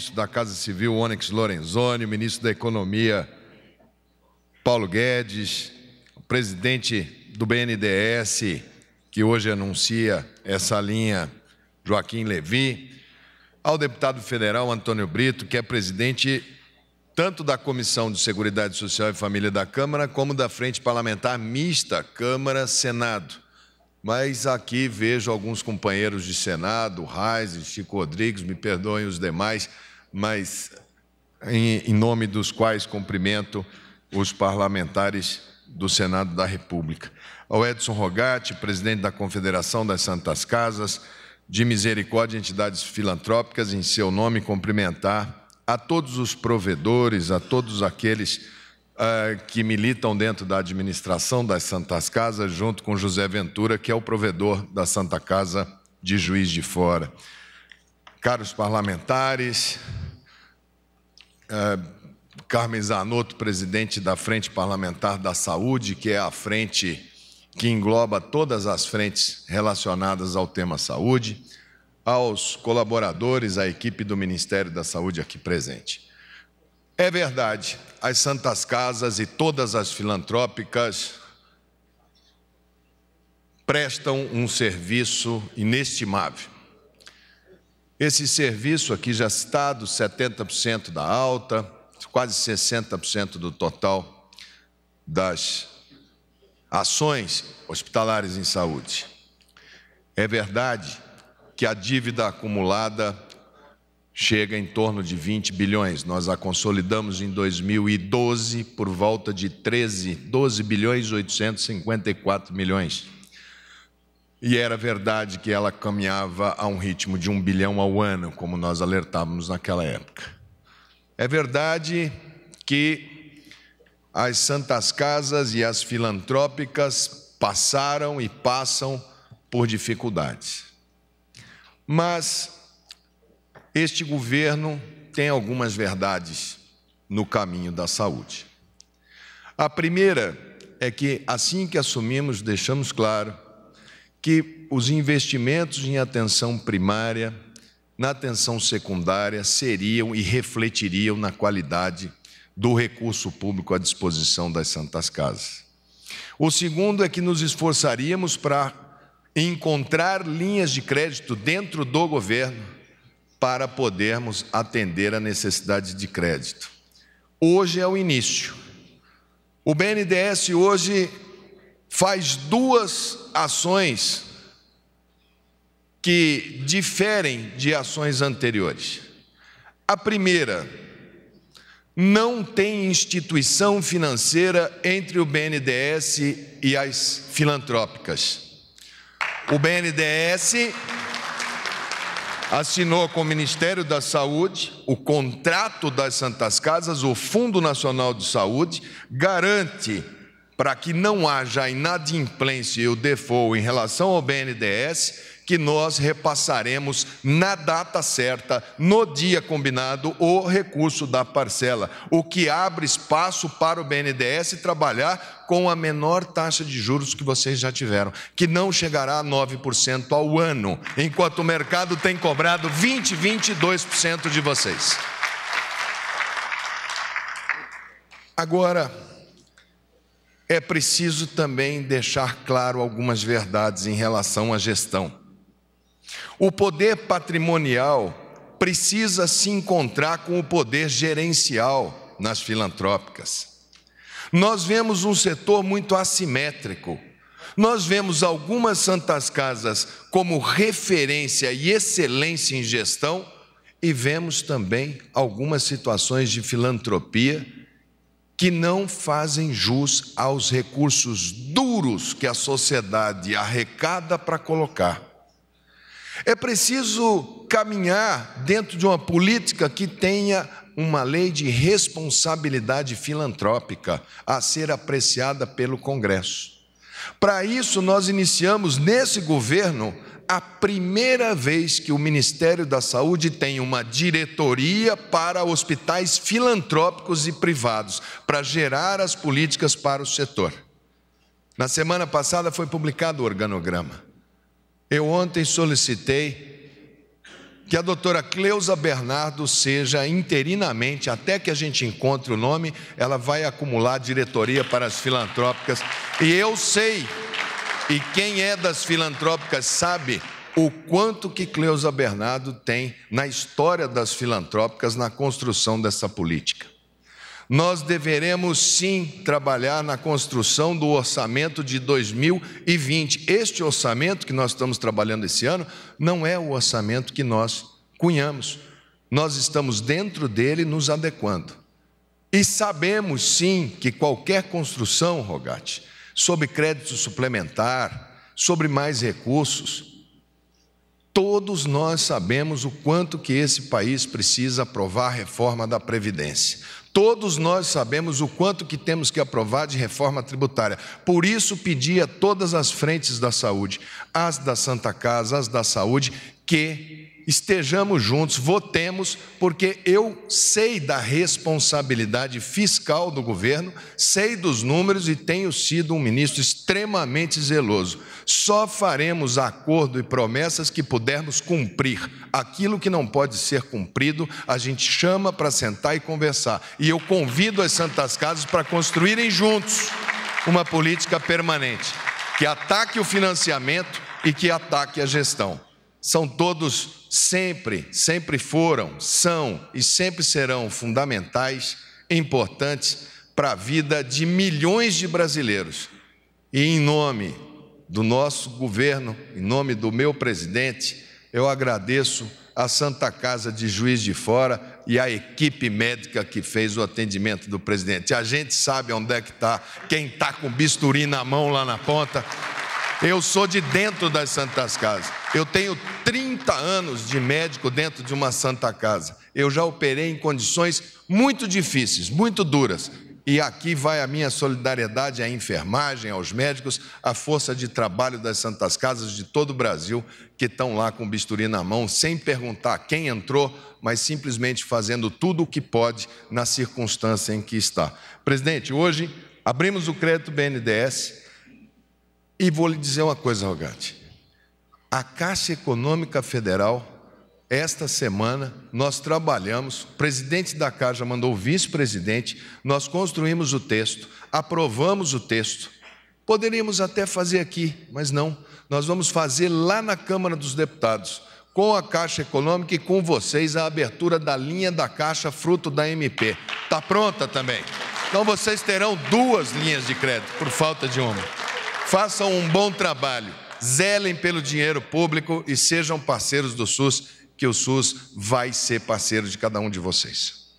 ministro da Casa Civil, Onyx Lorenzoni, o ministro da Economia, Paulo Guedes, o presidente do BNDES, que hoje anuncia essa linha, Joaquim Levi, ao deputado federal Antônio Brito, que é presidente tanto da Comissão de Seguridade Social e Família da Câmara, como da Frente Parlamentar Mista Câmara-Senado. Mas aqui vejo alguns companheiros de Senado, Reis, Chico Rodrigues, me perdoem os demais, mas em, em nome dos quais cumprimento os parlamentares do Senado da República. Ao Edson Rogatti, presidente da Confederação das Santas Casas de Misericórdia e Entidades Filantrópicas, em seu nome cumprimentar a todos os provedores, a todos aqueles uh, que militam dentro da administração das Santas Casas, junto com José Ventura, que é o provedor da Santa Casa de Juiz de Fora. Caros parlamentares, é, Carmen Zanotto, presidente da Frente Parlamentar da Saúde, que é a frente que engloba todas as frentes relacionadas ao tema saúde, aos colaboradores, à equipe do Ministério da Saúde aqui presente. É verdade, as Santas Casas e todas as filantrópicas prestam um serviço inestimável esse serviço aqui já está dos 70% da alta, quase 60% do total das ações hospitalares em saúde. É verdade que a dívida acumulada chega em torno de 20 bilhões. Nós a consolidamos em 2012 por volta de 13, 12 bilhões 854 milhões. E era verdade que ela caminhava a um ritmo de um bilhão ao ano, como nós alertávamos naquela época. É verdade que as santas casas e as filantrópicas passaram e passam por dificuldades. Mas este governo tem algumas verdades no caminho da saúde. A primeira é que, assim que assumimos, deixamos claro que os investimentos em atenção primária, na atenção secundária, seriam e refletiriam na qualidade do recurso público à disposição das Santas Casas. O segundo é que nos esforçaríamos para encontrar linhas de crédito dentro do governo para podermos atender a necessidade de crédito. Hoje é o início. O BNDES hoje faz duas ações que diferem de ações anteriores. A primeira, não tem instituição financeira entre o BNDES e as filantrópicas. O BNDES assinou com o Ministério da Saúde o contrato das Santas Casas, o Fundo Nacional de Saúde garante para que não haja inadimplência e o default em relação ao BNDES, que nós repassaremos na data certa, no dia combinado, o recurso da parcela, o que abre espaço para o BNDES trabalhar com a menor taxa de juros que vocês já tiveram, que não chegará a 9% ao ano, enquanto o mercado tem cobrado 20, 22% de vocês. Agora, é preciso também deixar claro algumas verdades em relação à gestão. O poder patrimonial precisa se encontrar com o poder gerencial nas filantrópicas. Nós vemos um setor muito assimétrico. Nós vemos algumas santas casas como referência e excelência em gestão e vemos também algumas situações de filantropia que não fazem jus aos recursos duros que a sociedade arrecada para colocar. É preciso caminhar dentro de uma política que tenha uma lei de responsabilidade filantrópica a ser apreciada pelo Congresso. Para isso, nós iniciamos nesse governo a primeira vez que o Ministério da Saúde tem uma diretoria para hospitais filantrópicos e privados, para gerar as políticas para o setor. Na semana passada foi publicado o organograma. Eu ontem solicitei que a doutora Cleusa Bernardo seja interinamente, até que a gente encontre o nome, ela vai acumular diretoria para as filantrópicas. E eu sei e quem é das filantrópicas sabe o quanto que Cleusa Bernardo tem na história das filantrópicas na construção dessa política. Nós deveremos sim trabalhar na construção do orçamento de 2020. Este orçamento que nós estamos trabalhando esse ano não é o orçamento que nós cunhamos. Nós estamos dentro dele nos adequando. E sabemos sim que qualquer construção, Rogate sobre crédito suplementar, sobre mais recursos. Todos nós sabemos o quanto que esse país precisa aprovar a reforma da previdência. Todos nós sabemos o quanto que temos que aprovar de reforma tributária. Por isso pedi a todas as frentes da saúde, as da Santa Casa, as da saúde, que estejamos juntos, votemos, porque eu sei da responsabilidade fiscal do governo, sei dos números e tenho sido um ministro extremamente zeloso. Só faremos acordo e promessas que pudermos cumprir. Aquilo que não pode ser cumprido, a gente chama para sentar e conversar. E eu convido as Santas Casas para construírem juntos uma política permanente que ataque o financiamento e que ataque a gestão são todos sempre, sempre foram, são e sempre serão fundamentais, importantes para a vida de milhões de brasileiros. E em nome do nosso governo, em nome do meu presidente, eu agradeço à Santa Casa de Juiz de Fora e à equipe médica que fez o atendimento do presidente. A gente sabe onde é que está, quem está com bisturi na mão lá na ponta, eu sou de dentro das Santas Casas. Eu tenho 30 anos de médico dentro de uma Santa Casa. Eu já operei em condições muito difíceis, muito duras. E aqui vai a minha solidariedade à enfermagem, aos médicos, à força de trabalho das Santas Casas de todo o Brasil, que estão lá com bisturi na mão, sem perguntar quem entrou, mas simplesmente fazendo tudo o que pode na circunstância em que está. Presidente, hoje abrimos o crédito BNDES e vou lhe dizer uma coisa, Rogatti. A Caixa Econômica Federal, esta semana, nós trabalhamos, o presidente da Caixa mandou o vice-presidente, nós construímos o texto, aprovamos o texto. Poderíamos até fazer aqui, mas não. Nós vamos fazer lá na Câmara dos Deputados, com a Caixa Econômica e com vocês, a abertura da linha da Caixa fruto da MP. Está pronta também. Então vocês terão duas linhas de crédito, por falta de uma. Façam um bom trabalho, zelem pelo dinheiro público e sejam parceiros do SUS, que o SUS vai ser parceiro de cada um de vocês.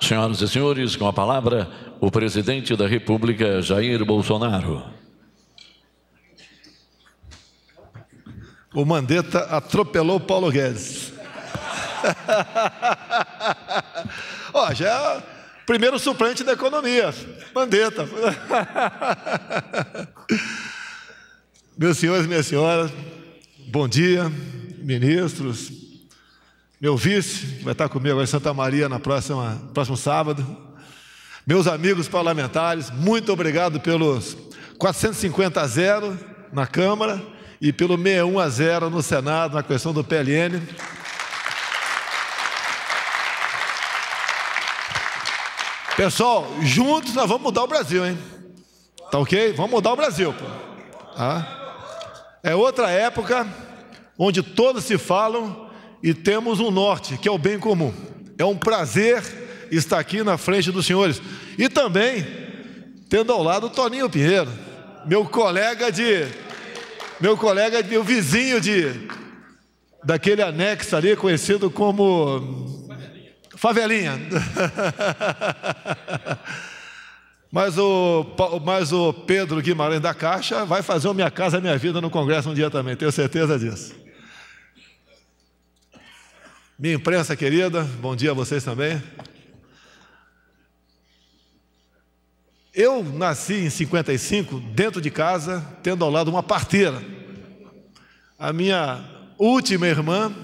Senhoras e senhores, com a palavra, o presidente da República, Jair Bolsonaro. O Mandetta atropelou Paulo Guedes. Ó, oh, já é o primeiro suplente da economia, Mandetta. Meus senhores, minhas senhoras, bom dia, ministros, meu vice, que vai estar comigo em Santa Maria na próxima, próximo sábado, meus amigos parlamentares, muito obrigado pelos 450 a zero na Câmara e pelo 61 a 0 no Senado na questão do PLN. Pessoal, juntos nós vamos mudar o Brasil, hein? Tá ok? Vamos mudar o Brasil. Pô. Ah. É outra época onde todos se falam e temos um norte, que é o bem comum. É um prazer estar aqui na frente dos senhores. E também tendo ao lado o Toninho Pinheiro, meu colega de meu colega, meu vizinho de daquele anexo ali, conhecido como Favelinha. mas, o, mas o Pedro Guimarães da Caixa vai fazer o Minha Casa Minha Vida no Congresso um dia também, tenho certeza disso. Minha imprensa querida, bom dia a vocês também. Eu nasci em 55, dentro de casa, tendo ao lado uma parteira. A minha última irmã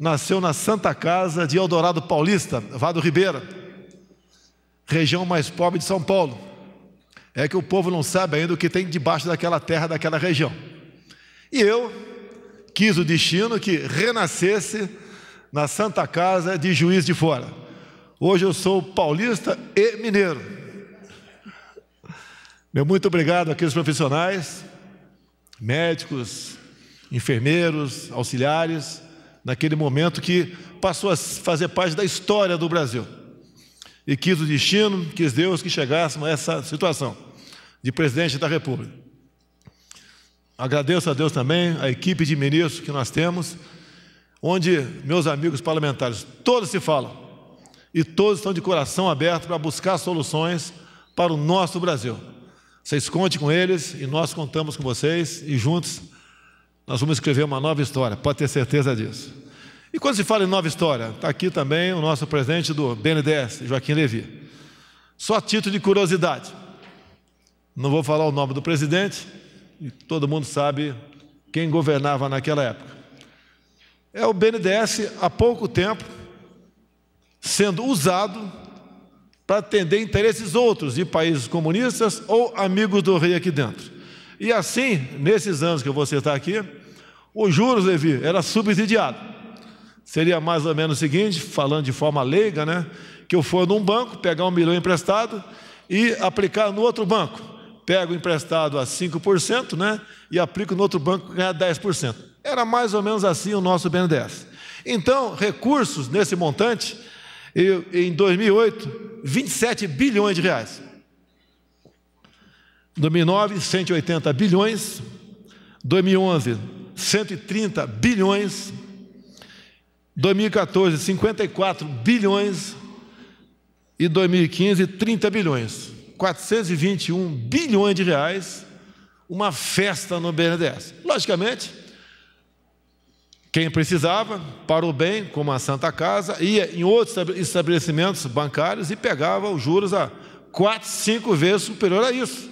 nasceu na Santa Casa de Eldorado Paulista, Vado Ribeira, região mais pobre de São Paulo. É que o povo não sabe ainda o que tem debaixo daquela terra, daquela região. E eu quis o destino que renascesse na Santa Casa de Juiz de Fora. Hoje eu sou paulista e mineiro. Meu muito obrigado àqueles profissionais, médicos, enfermeiros, auxiliares, naquele momento que passou a fazer parte da história do Brasil. E quis o destino, quis Deus que chegássemos a essa situação de presidente da República. Agradeço a Deus também a equipe de ministros que nós temos, onde meus amigos parlamentares todos se falam e todos estão de coração aberto para buscar soluções para o nosso Brasil. Vocês contem com eles e nós contamos com vocês e juntos nós vamos escrever uma nova história, pode ter certeza disso. E quando se fala em nova história, está aqui também o nosso presidente do BNDES, Joaquim Levi. Só título de curiosidade, não vou falar o nome do presidente, e todo mundo sabe quem governava naquela época. É o BNDES há pouco tempo sendo usado para atender interesses outros de países comunistas ou amigos do rei aqui dentro. E assim, nesses anos que eu vou aqui, os juros, Levi, era subsidiado. Seria mais ou menos o seguinte, falando de forma leiga, né? Que eu for num banco, pegar um milhão emprestado e aplicar no outro banco. Pego emprestado a 5%, né? E aplico no outro banco ganhar 10%. Era mais ou menos assim o nosso BNDES. Então, recursos nesse montante, eu, em 2008, 27 bilhões de reais. 2009, 180 bilhões. 2011, 130 bilhões. 2014, 54 bilhões. E 2015, 30 bilhões. 421 bilhões de reais. Uma festa no BNDES. Logicamente, quem precisava, para o bem, como a Santa Casa, ia em outros estabelecimentos bancários e pegava os juros a quatro, cinco vezes superior a isso.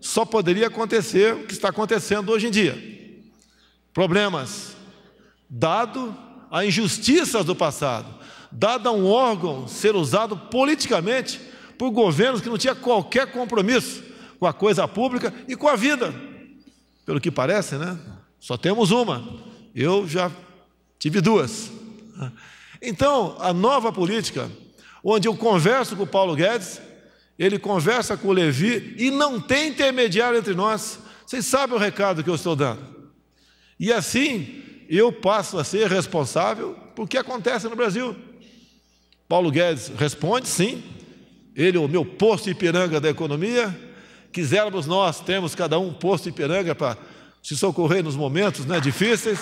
Só poderia acontecer o que está acontecendo hoje em dia. Problemas. Dado a injustiças do passado, dado a um órgão ser usado politicamente por governos que não tinha qualquer compromisso com a coisa pública e com a vida. Pelo que parece, né? Só temos uma eu já tive duas. Então, a nova política, onde eu converso com o Paulo Guedes, ele conversa com o Levi e não tem intermediário entre nós. Vocês sabem o recado que eu estou dando. E assim eu passo a ser responsável por o que acontece no Brasil. Paulo Guedes responde, sim. Ele é o meu posto Ipiranga da economia. Quisermos nós, temos cada um posto Ipiranga para se socorrer nos momentos né, difíceis.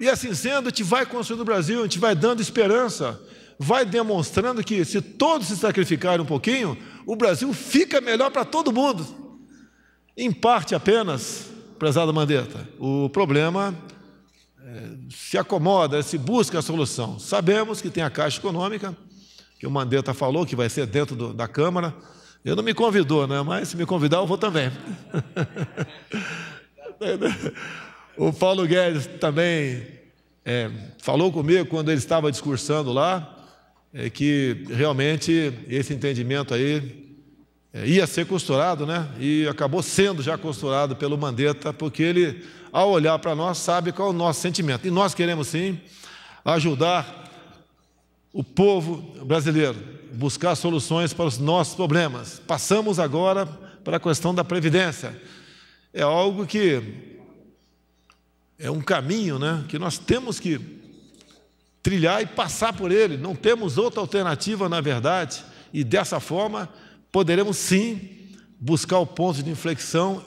E assim sendo, te vai construindo o Brasil, te vai dando esperança, vai demonstrando que se todos se sacrificarem um pouquinho, o Brasil fica melhor para todo mundo. Em parte apenas, prezada Mandetta, o problema eh, se acomoda, se busca a solução. Sabemos que tem a Caixa Econômica, que o Mandetta falou que vai ser dentro do, da Câmara. Eu não me convidou, né? mas se me convidar, eu vou também. o Paulo Guedes também é, falou comigo quando ele estava discursando lá, é, que realmente esse entendimento aí é, ia ser costurado, né? E acabou sendo já costurado pelo Mandetta, porque ele, ao olhar para nós, sabe qual é o nosso sentimento. E nós queremos sim ajudar o povo brasileiro buscar soluções para os nossos problemas. Passamos agora para a questão da previdência. É algo que é um caminho, né, que nós temos que trilhar e passar por ele. Não temos outra alternativa, na verdade, e dessa forma poderemos sim buscar o ponto de inflexão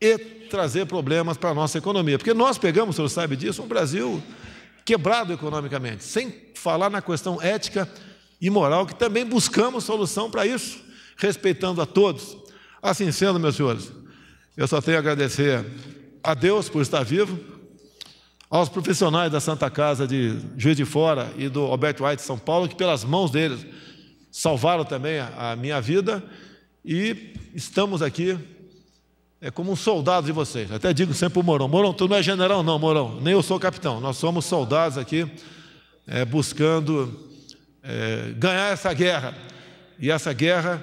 e trazer problemas para a nossa economia. Porque nós pegamos, o senhor sabe disso, um Brasil quebrado economicamente, sem falar na questão ética e moral, que também buscamos solução para isso, respeitando a todos. Assim sendo, meus senhores, eu só tenho a agradecer a Deus por estar vivo, aos profissionais da Santa Casa de Juiz de Fora e do Alberto White de São Paulo, que pelas mãos deles salvaram também a minha vida, e estamos aqui é como um soldado de vocês. Até digo sempre para o Morão: Morão, tu não é general, não, Morão, nem eu sou capitão. Nós somos soldados aqui é, buscando é, ganhar essa guerra. E essa guerra,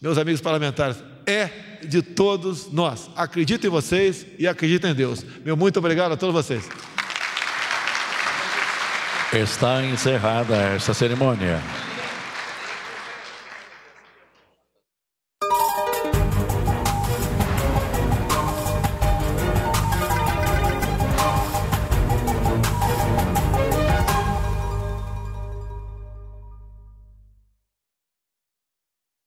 meus amigos parlamentares, é de todos nós. Acredito em vocês e acredito em Deus. Meu muito obrigado a todos vocês. Está encerrada esta cerimônia.